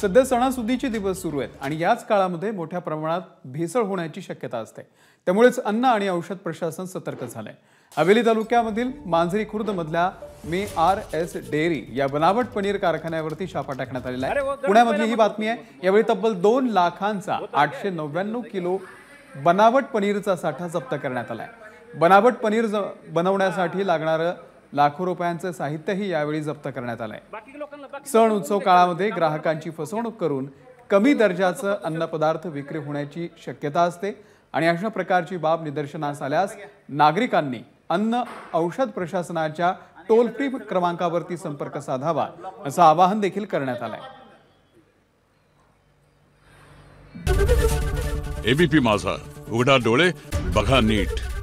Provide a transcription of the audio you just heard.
सध्या सणासुदीचे दिवस सुरू आहेत आणि याच काळामध्ये मोठ्या प्रमाणात भेसळ होण्याची शक्यता असते त्यामुळेच अन्न आणि औषध प्रशासन सतर्क झालंय हवेली तालुक्यामधील मांजरी खुर्द मधल्या मे आर एस डेअरी या बनावट पनीर कारखान्यावरती छापा टाकण्यात आलेला आहे हो, पुण्यामधली ही बातमी आहे यावेळी तब्बल दोन लाखांचा हो, आठशे नव्याण्णव किलो बनावट पनीरचा साठा जप्त करण्यात आलाय बनावट पनीर बनवण्यासाठी लागणारं लाखो रुपयांचं साहित्यही यावेळी जप्त करण्यात आलंय सण उत्सव काळामध्ये ग्राहकांची फसवणूक करून कमी दर्जाचं अन्नपदार्थ विक्री होण्याची शक्यता असते आणि अशा प्रकारची बाब निदर्शनास आल्यास नागरिकांनी अन्न औषध प्रशासनाच्या टोल फ्री क्रमांकावरती संपर्क साधावा असं आवाहन देखील करण्यात आलंय एबीपी माझा उघडा डोळे बघा नीट